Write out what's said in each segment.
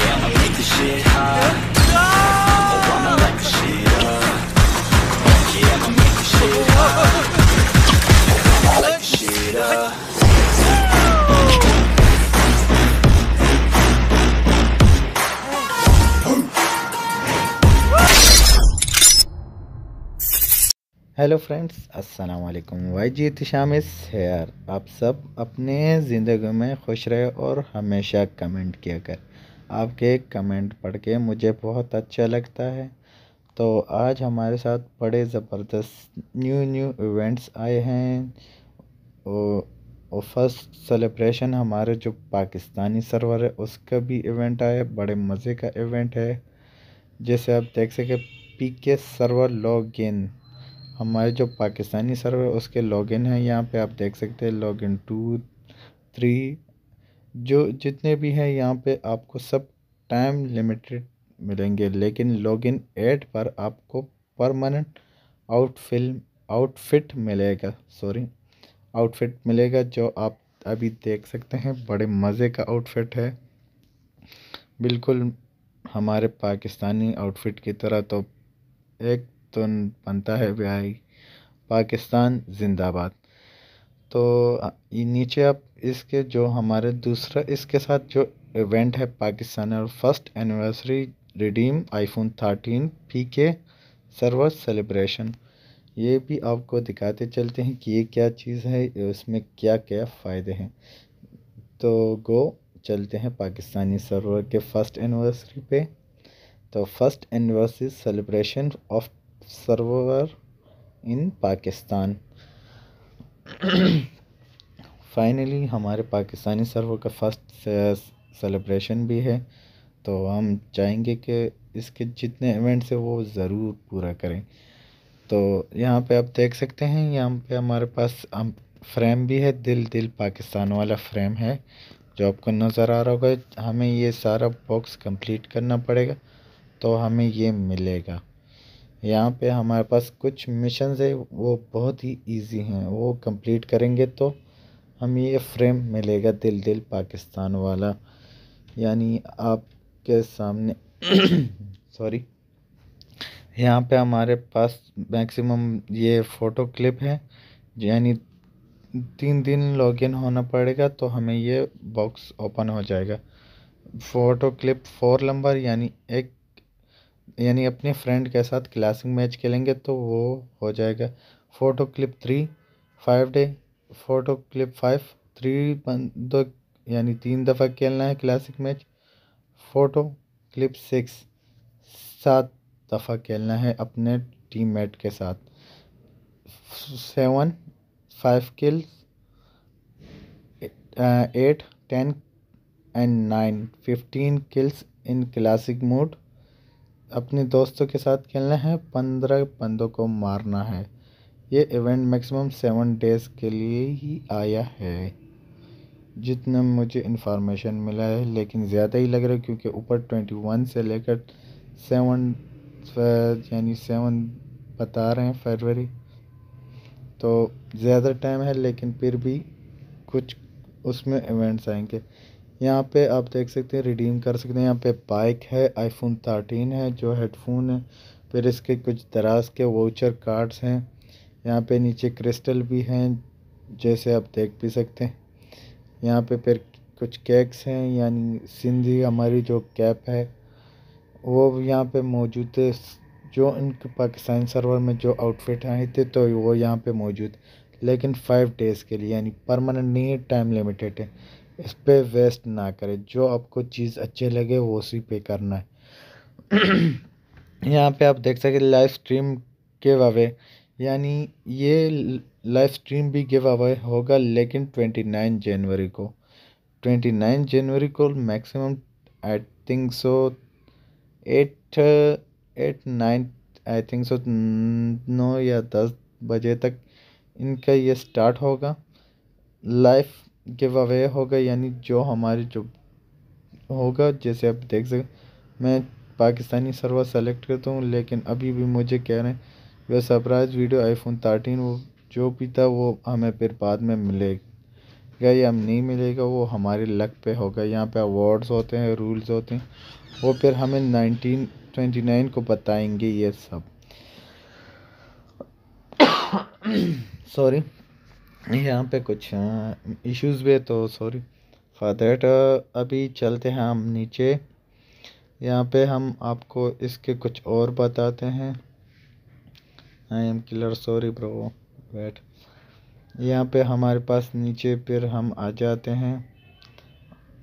hello friends अस्सलाम वालेकुम Y जी इतिशाम आप सब अपने ज़िंदगी में खुश रहे और हमेशा कमेंट किया कर आपके कमेंट पढ़ के मुझे बहुत अच्छा लगता है तो आज हमारे साथ बड़े ज़बरदस्त न्यू न्यू इवेंट्स आए हैं और फर्स्ट सेलिब्रेशन हमारे जो पाकिस्तानी सर्वर है उसका भी इवेंट आया बड़े मज़े का इवेंट है जैसे आप देख सके P K server log in हमारे जो पाकिस्तानी सर्वर उसके लॉगिन है यहाँ पे आप देख सकते हैं लॉगिन टू थ्री जो जितने भी हैं यहाँ पे आपको सब टाइम लिमिटेड मिलेंगे लेकिन लॉगिन ऐड पर आपको परमानेंट आउटफिल्म आउटफिट मिलेगा सॉरी आउटफिट मिलेगा जो आप अभी देख सकते हैं बड़े मज़े का आउटफिट है बिल्कुल हमारे पाकिस्तानी आउटफिट की तरह तो एक तो बनता है भाई पाकिस्तान जिंदाबाद तो नीचे आप इसके जो हमारे दूसरा इसके साथ जो इवेंट है पाकिस्तान और first anniversary redeem iPhone thirteen P K server celebration ये भी आपको दिखाते चलते हैं कि ये क्या चीज़ है इसमें क्या क्या फ़ायदे हैं तो गो चलते हैं पाकिस्तानी सर्वर के फर्स्ट एनिवर्सरी पे तो first anniversary celebration of server in Pakistan finally हमारे पाकिस्तानी सर्वर का फर्स्ट सेलिब्रेशन uh, भी है तो हम चाहेंगे कि इसके जितने इवेंट्स हैं वो ज़रूर पूरा करें तो यहाँ पे आप देख सकते हैं यहाँ पे हमारे पास हम फ्रेम भी है दिल दिल पाकिस्तान वाला फ्रेम है जो आपको नज़र आ रहा होगा हमें ये सारा बॉक्स कंप्लीट करना पड़ेगा तो हमें ये मिलेगा यहाँ पे हमारे पास कुछ मिशन है वो बहुत ही इजी हैं वो कंप्लीट करेंगे तो हमें ये फ्रेम मिलेगा दिल दिल पाकिस्तान वाला यानी आपके सामने सॉरी यहाँ पे हमारे पास मैक्सिमम ये फ़ोटो क्लिप है यानी तीन दिन लॉगिन होना पड़ेगा तो हमें ये बॉक्स ओपन हो जाएगा फ़ोटो क्लिप फोर नंबर यानी एक यानी अपने फ्रेंड के साथ क्लासिक मैच खेलेंगे तो वो हो जाएगा photo clip three five day photo clip five three दो यानी तीन दफ़ा खेलना है classic match photo clip six सात दफ़ा खेलना है अपने टीम मेट के साथ seven five kills eight ten and nine fifteen kills in classic mode अपने दोस्तों के साथ खेलना है पंद्रह बंदों को मारना है ये इवेंट मैक्सिमम सेवन डेज़ के लिए ही आया है जितना मुझे इन्फॉर्मेशन मिला है लेकिन ज़्यादा ही लग रहा है क्योंकि ऊपर ट्वेंटी वन से लेकर सेवन यानी सेवन बता रहे हैं फरवरी तो ज़्यादा टाइम है लेकिन फिर भी कुछ उसमें इवेंट्स आएंगे यहाँ पे आप देख सकते हैं रिडीम कर सकते हैं यहाँ पे बाइक है आईफोन थर्टीन है जो हेडफोन है फिर इसके कुछ दराज के वाउचर कार्ड्स हैं यहाँ पे नीचे क्रिस्टल भी हैं जैसे आप देख भी सकते हैं यहाँ पे फिर कुछ केक्स हैं यानी सिंधी हमारी जो कैप है वो यहाँ पे मौजूद है जो इनके पाकिस्तान सर्वर में जो आउटफिट आए थे तो वो यहाँ पे मौजूद लेकिन फाइव डेज़ के लिए यानी परमानेंट नहीं है टाइम लिमिटेड है इस पर वेस्ट ना करें जो आपको चीज़ अच्छे लगे वो उसी पे करना है यहाँ पे आप देख सकें लाइव स्ट्रीम के वावे यानी ये लाइव स्ट्रीम भी गिव अवे होगा लेकिन ट्वेंटी नाइन जनवरी को ट्वेंटी नाइन जनवरी को maximum I think so eight eight nine I think so नौ या दस बजे तक इनका ये स्टार्ट होगा लाइव गिव अवे होगा यानी जो हमारे जो होगा जैसे आप देख सकते मैं पाकिस्तानी सर्वर सेलेक्ट करता हूँ लेकिन अभी भी मुझे कह रहे हैं वह सरप्राइज़ वीडियो आईफोन थर्टीन वो जो भी था वो हमें फिर बाद में मिलेगा या नहीं मिलेगा वो हमारे लक पे होगा यहाँ पे अवार्ड्स होते हैं रूल्स होते हैं वो फिर हमें नाइनटीन ट्वेंटी नाइन को बताएंगे ये सब सॉरी यहाँ पे कुछ इश्यूज भी है तो सॉरी फॉर देट अभी चलते हैं हम नीचे यहाँ पे हम आपको इसके कुछ और बताते हैं I am killer sorry bro wait यहाँ पे हमारे पास नीचे फिर हम आ जाते हैं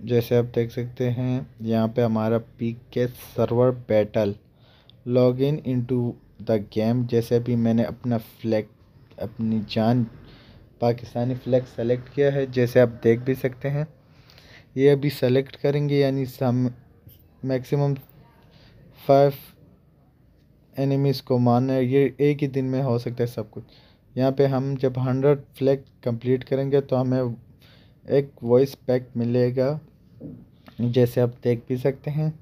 जैसे आप देख सकते हैं यहाँ पे हमारा P K server battle log in into the game जैसे अभी मैंने अपना फ्लैग अपनी जान पाकिस्तानी फ्लैग सेलेक्ट किया है जैसे आप देख भी सकते हैं ये अभी सेलेक्ट करेंगे यानी सम मैक्सिमम फाइव एनिमीज़ को मारना ये एक ही दिन में हो सकता है सब कुछ यहाँ पे हम जब हंड्रेड फ्लैग कंप्लीट करेंगे तो हमें एक वॉइस पैक मिलेगा जैसे आप देख भी सकते हैं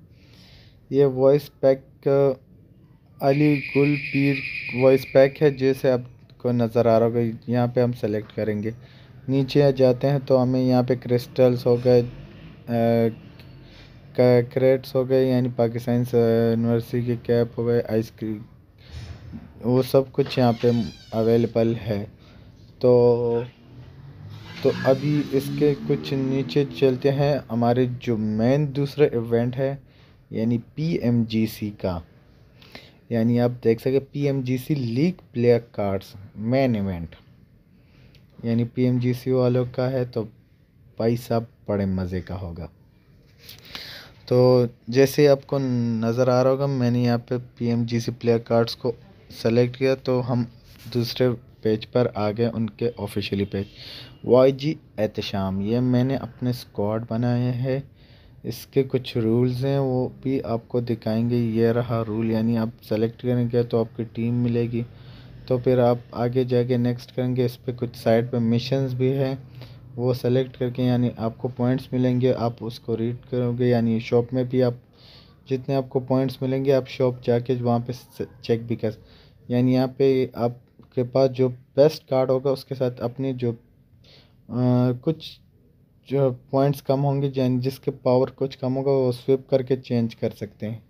ये वॉइस पैक अली गुल पीर वॉइस पैक है जैसे आपको नज़र आ रहा होगा यहाँ पे हम सेलेक्ट करेंगे नीचे जाते हैं तो हमें यहाँ पे क्रिस्टल्स हो गए क्रेट्स हो गए यानी पाकिस्तान यूनिवर्सिटी के कैप हो गए आइसक्रीम वो सब कुछ यहाँ पे अवेलेबल है तो तो अभी इसके कुछ नीचे चलते हैं हमारे जो मेन दूसरा इवेंट है यानी पीएमजीसी का यानी आप देख सके PMGC league player cards main event यानी पीएमजीसी वालों का है तो भाई साहब बड़े मज़े का होगा तो जैसे आपको नज़र आ रहा होगा मैंने यहाँ पे P M G C player cards को सेलेक्ट किया तो हम दूसरे पेज पर आ गए उनके ऑफिशियली पेज वाई जी एहतम ये मैंने अपने स्क्वाड बनाए हैं इसके कुछ रूल्स हैं वो भी आपको दिखाएंगे ये रहा रूल यानी आप सेलेक्ट करेंगे तो आपकी टीम मिलेगी तो फिर आप आगे जाके नेक्स्ट करेंगे इस पर कुछ साइड पर मिशन भी हैं वो सेलेक्ट करके यानी आपको पॉइंट्स मिलेंगे आप उसको रीड करोगे यानी शॉप में भी आप जितने आपको पॉइंट्स मिलेंगे आप शॉप जाके वहाँ पे चेक भी कर यानी यहाँ पे आपके पास जो बेस्ट कार्ड होगा उसके साथ अपने जो आ, कुछ जो पॉइंट्स कम होंगे यानी जिसके पावर कुछ कम होगा वो स्विप करके चेंज कर सकते हैं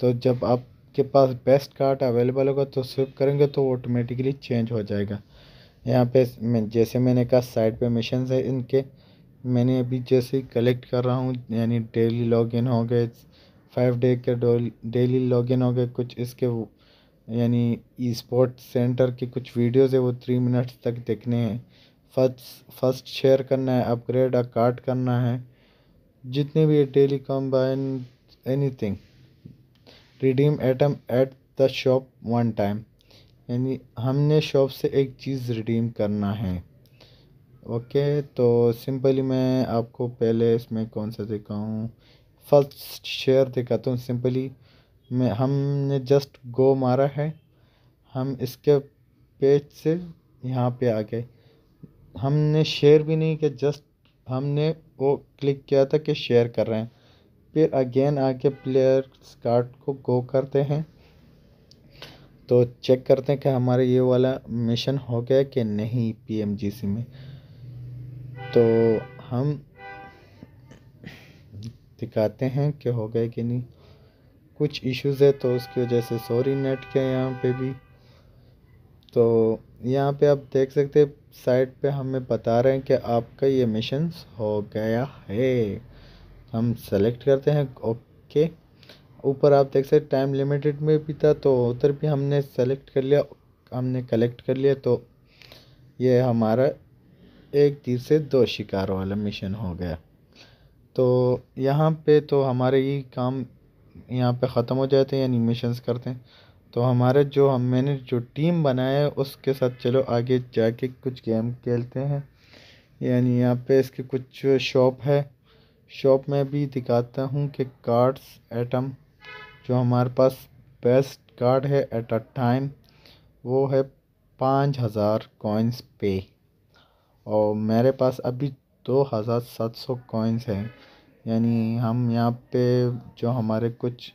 तो जब आपके पास बेस्ट कार्ड अवेलेबल होगा तो स्विप करेंगे तो ऑटोमेटिकली चेंज हो जाएगा यहाँ पे जैसे मैंने कहा साइड पे मिशन है इनके मैंने अभी जैसे कलेक्ट कर रहा हूँ यानी डेली लॉगिन हो गए फाइव डे के डेली लॉगिन हो गए कुछ इसके यानी ई स्पोर्ट्स सेंटर के कुछ वीडियोज़ है वो थ्री मिनट्स तक देखने हैं फर्स्ट फर्स्ट शेयर करना है अपग्रेड और कार्ट करना है जितने भी daily combine anything redeem item at the shop one time यानी हमने शॉप से एक चीज़ रिडीम करना है ओके तो सिंपली मैं आपको पहले इसमें कौन सा दिखाऊँ फर्स्ट शेयर दिखाता हूँ सिंपली मैं हमने जस्ट गो मारा है हम इसके पेज से यहाँ पे आ गए हमने शेयर भी नहीं किया जस्ट हमने वो क्लिक किया था कि शेयर कर रहे हैं फिर अगेन आके प्लेयर कार्ड को गो करते हैं तो चेक करते हैं कि हमारा ये वाला मिशन हो गया कि नहीं पीएमजीसी में तो हम दिखाते हैं कि हो गए कि नहीं कुछ इश्यूज़ है तो उसकी वजह से सॉरी नेट के यहाँ पे भी तो यहाँ पे आप देख सकते हैं साइड पे हमें बता रहे हैं कि आपका ये मिशन हो गया है हम सेलेक्ट करते हैं ओके ऊपर आप देख सकते टाइम लिमिटेड में भी था तो उधर भी हमने सेलेक्ट कर लिया हमने कलेक्ट कर लिया तो ये हमारा एक तीर से दो शिकार वाला मिशन हो गया तो यहाँ पे तो हमारे ये काम यहाँ पे ख़त्म हो जाते हैं यानी मिशंस करते हैं तो हमारे जो हम मैंने जो टीम बनाया है उसके साथ चलो आगे जाके कुछ गेम खेलते हैं यानी यहाँ पे इसके कुछ शॉप है शॉप में भी दिखाता हूँ कि कार्ड्स एटम जो हमारे पास बेस्ट कार्ड है एट अ टाइम वो है पाँच हज़ार कॉइन्स पे और मेरे पास अभी दो हज़ार सात सौ कॉइन्स हैं यानी हम यहाँ पे जो हमारे कुछ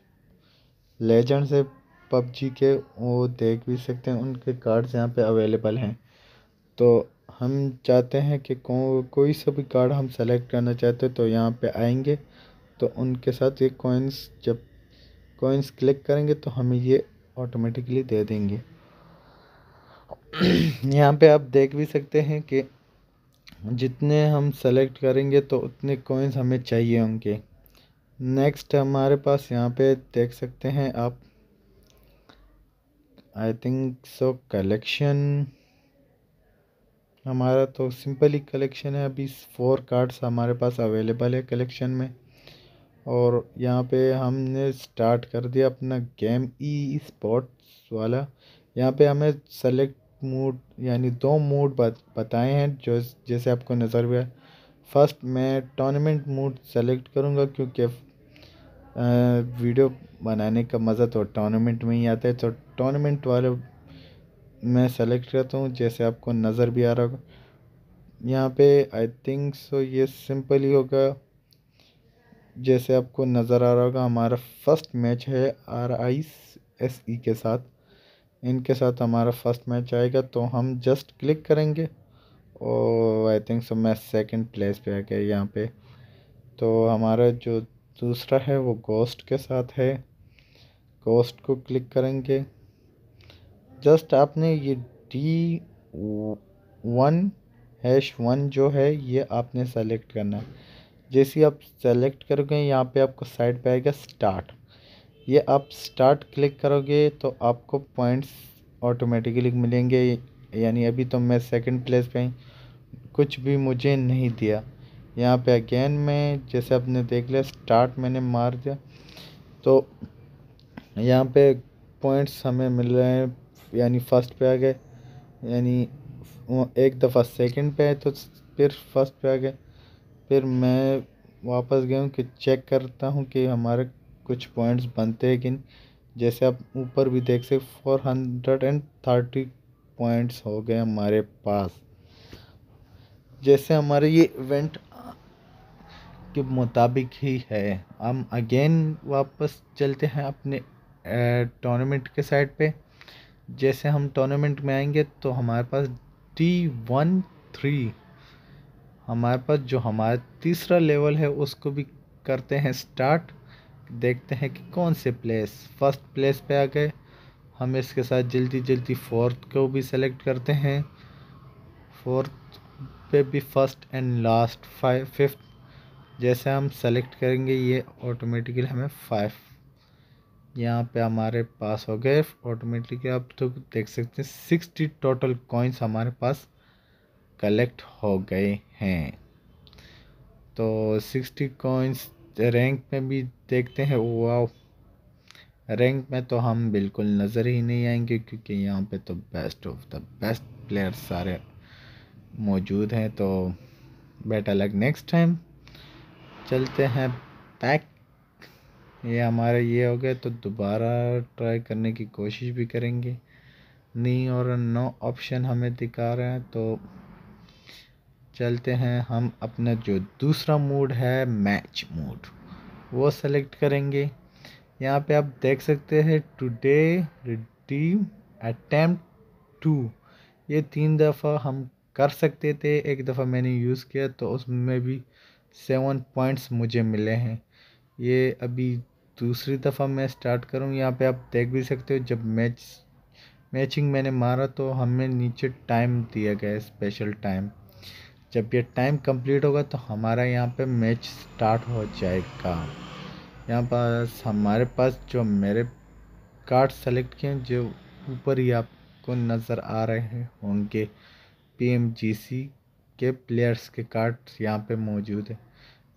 लेजेंड्स है पबजी के वो देख भी सकते हैं उनके कार्ड्स यहाँ पे अवेलेबल हैं तो हम चाहते हैं कि को, कोई सा भी कार्ड हम सेलेक्ट करना चाहते हैं तो यहाँ पे आएंगे तो उनके साथ ये कॉइन्स जब कॉइन्स क्लिक करेंगे तो हमें ये ऑटोमेटिकली दे देंगे यहाँ पे आप देख भी सकते हैं कि जितने हम सेलेक्ट करेंगे तो उतने कॉइन्स हमें चाहिए होंगे नेक्स्ट हमारे पास यहाँ पे देख सकते हैं आप आई थिंक सो कलेक्शन हमारा तो सिंपल ही कलेक्शन है अभी फोर कार्ड्स हमारे पास अवेलेबल है कलेक्शन में और यहाँ पे हमने स्टार्ट कर दिया अपना गेम ई स्पोर्ट्स वाला यहाँ पे हमें सेलेक्ट मोड यानी दो मोड बताए हैं जो जैसे आपको नज़र हुआ फर्स्ट मैं टूर्नामेंट मोड सेलेक्ट करूँगा क्योंकि वीडियो बनाने का मज़ा तो टूर्नामेंट में ही आता है तो टूर्नामेंट वाले मैं सेलेक्ट करता हूँ जैसे आपको नज़र भी आ रहा होगा यहाँ पे आई थिंक सो ये सिंपल ही होगा जैसे आपको नज़र आ रहा होगा हमारा फर्स्ट मैच है आर आई एस ई के साथ इनके साथ हमारा फर्स्ट मैच आएगा तो हम जस्ट क्लिक करेंगे और आई थिंक सो मैं सेकंड प्लेस पे आ गया यहाँ पे तो हमारा जो दूसरा है वो गोस्ट के साथ है गोस्ट को क्लिक करेंगे जस्ट आपने ये डी वन हैश वन जो है ये आपने सेलेक्ट करना है जैसे आप सेलेक्ट करोगे यहाँ पे आपको साइड पे आएगा स्टार्ट ये आप स्टार्ट क्लिक करोगे तो आपको पॉइंट्स ऑटोमेटिकली मिलेंगे यानी अभी तो मैं सेकंड प्लेस पे कुछ भी मुझे नहीं दिया यहाँ पे अगेन मैं जैसे आपने देख लिया स्टार्ट मैंने मार दिया तो यहाँ पे पॉइंट्स हमें मिल रहे हैं यानी फर्स्ट पे आ गए यानी एक दफ़ा सेकंड पे तो फिर फर्स्ट पे आ गए फिर मैं वापस गया हूँ कि चेक करता हूँ कि हमारे कुछ पॉइंट्स बनते हैं कि नहीं जैसे आप ऊपर भी देख सकते four hundred and thirty points हो गए हमारे पास जैसे हमारे ये इवेंट के मुताबिक ही है हम अगेन वापस चलते हैं अपने टूर्नामेंट के साइड पे जैसे हम टूर्नामेंट में आएंगे तो हमारे पास डी वन थ्री हमारे पास जो हमारा तीसरा लेवल है उसको भी करते हैं स्टार्ट देखते हैं कि कौन से प्लेस फर्स्ट प्लेस पे आ गए हम इसके साथ जल्दी जल्दी फोर्थ को भी सेलेक्ट करते हैं फोर्थ पे भी first and last five fifth जैसे हम सेलेक्ट करेंगे ये ऑटोमेटिकली हमें फाइव यहाँ पे हमारे पास हो गए ऑटोमेटिकली आप तो देख सकते हैं सिक्सटी टोटल कॉइन्स हमारे पास कलेक्ट हो गए हैं तो सिक्सटी कॉइन्स रैंक में भी देखते हैं वाह रैंक में तो हम बिल्कुल नज़र ही नहीं आएंगे क्योंकि यहाँ पे तो best of the best player सारे मौजूद हैं तो बेटा लग नेक्स्ट टाइम चलते हैं पैक ये हमारे ये हो गए तो दोबारा ट्राई करने की कोशिश भी करेंगे नहीं और नो ऑप्शन हमें दिखा रहे हैं तो चलते हैं हम अपना जो दूसरा मोड है मैच मोड वो सेलेक्ट करेंगे यहाँ पे आप देख सकते हैं टुडे रिडीम अटैम्प्ट टू ये तीन दफ़ा हम कर सकते थे एक दफ़ा मैंने यूज़ किया तो उसमें भी सेवन पॉइंट्स मुझे मिले हैं ये अभी दूसरी दफ़ा मैं स्टार्ट करूँ यहाँ पे आप देख भी सकते हो जब मैच मैचिंग मैंने मारा तो हमें नीचे टाइम दिया गया स्पेशल टाइम जब ये टाइम कंप्लीट होगा तो हमारा यहाँ पे मैच स्टार्ट हो जाएगा यहाँ पास हमारे पास जो मेरे कार्ड सेलेक्ट किए हैं जो ऊपर ही आपको नज़र आ रहे हैं होंगे पीएमजीसी के प्लेयर्स के कार्ड यहाँ पे मौजूद है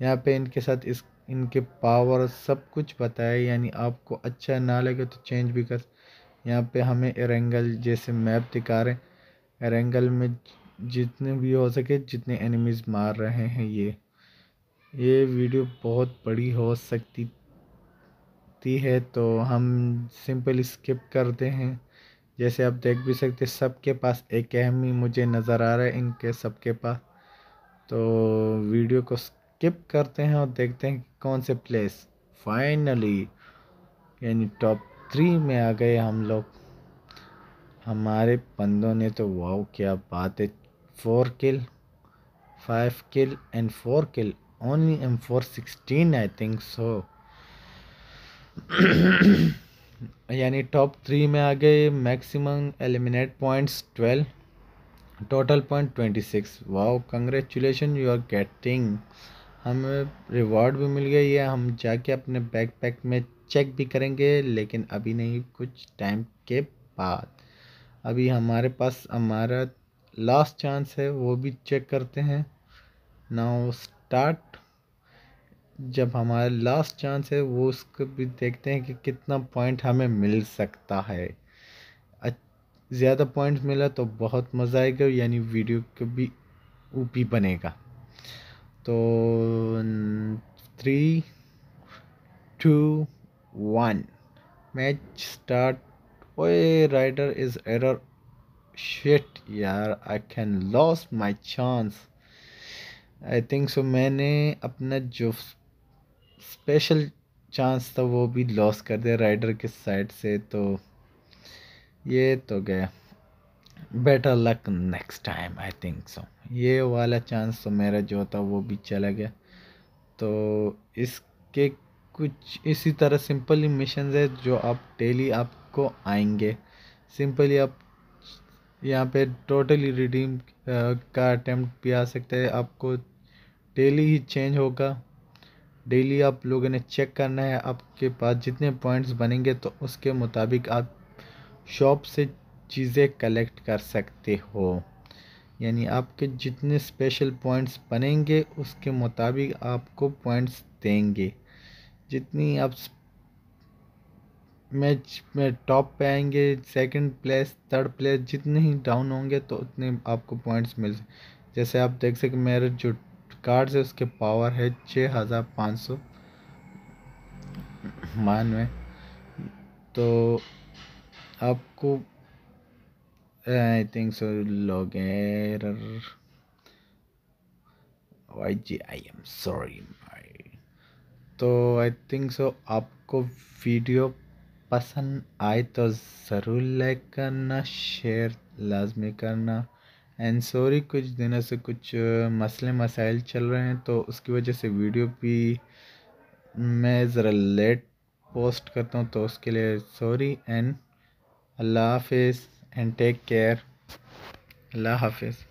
यहाँ पे इनके साथ इस इनके पावर सब कुछ बताया यानी आपको अच्छा ना लगे तो चेंज भी कर यहाँ पे हमें एरेंगल जैसे मैप दिखा रहे हैं एरेंगल में जितने भी हो सके जितने एनिमीज़ मार रहे हैं ये ये वीडियो बहुत बड़ी हो सकती ती है तो हम सिंपल स्किप करते हैं जैसे आप देख भी सकते सबके पास एक अहम ही मुझे नज़र आ रहा है इनके सबके पास तो वीडियो को स्किप करते हैं और देखते हैं कौन से प्लेस फाइनली यानी टॉप थ्री में आ गए हम लोग हमारे बंदों ने तो वाह क्या बात है five kill and kill and only kill only sixteen i think so यानी टॉप थ्री में आ गए maximum eliminate points twelve total point twenty six wow congratulation you are getting हमें रिवॉर्ड भी मिल गई है हम जाके अपने बैकपैक पैक में चेक भी करेंगे लेकिन अभी नहीं कुछ टाइम के बाद अभी हमारे पास हमारा लास्ट चांस है वो भी चेक करते हैं नाउ स्टार्ट जब हमारा लास्ट चांस है वो उसको भी देखते हैं कि कितना पॉइंट हमें मिल सकता है ज़्यादा पॉइंट मिला तो बहुत मज़ा आएगा यानी वीडियो के भी ऊपी बनेगा तो three two one match start ओए राइडर इज़ एरर शिट यार I can loss my chance I think so मैंने अपना जो स्पेशल चांस था वो भी लॉस कर दिया राइडर के साइड से तो ये तो गया better luck next time I think so ये वाला चांस तो मेरा जो था वो भी चला गया तो इसके कुछ इसी तरह सिंपल मिशन है जो आप डेली आपको आएंगे सिंपली आप यहाँ पे टोटली रिडीम का अटैम्प्ट भी आ सकता है आपको डेली ही चेंज होगा डेली आप लोगों ने चेक करना है आपके पास जितने पॉइंट्स बनेंगे तो उसके मुताबिक आप शॉप से चीज़ें कलेक्ट कर सकते हो यानी आपके जितने स्पेशल पॉइंट्स बनेंगे उसके मुताबिक आपको पॉइंट्स देंगे जितनी आप मैच में टॉप पे आएंगे सेकंड प्लेस थर्ड प्लेस जितने ही डाउन होंगे तो उतने आपको पॉइंट्स मिल जैसे आप देख सकें मेरे जो कार्ड्स है उसके पावर है छः हज़ार पाँच सौ मान में तो आपको आई थिंक सो लोग वाई जी आई एम सॉरी तो आई थिंक सो आपको वीडियो पसंद आए तो ज़रूर लाइक करना शेयर लाजमी करना एंड सॉरी कुछ दिनों से कुछ मसले मसाइल चल रहे हैं तो उसकी वजह से वीडियो भी मैं ज़रा लेट पोस्ट करता हूँ तो उसके लिए सॉरी एंड अल्लाह हाफिज़ एंड टेक केयर अल्लाह हाफिज़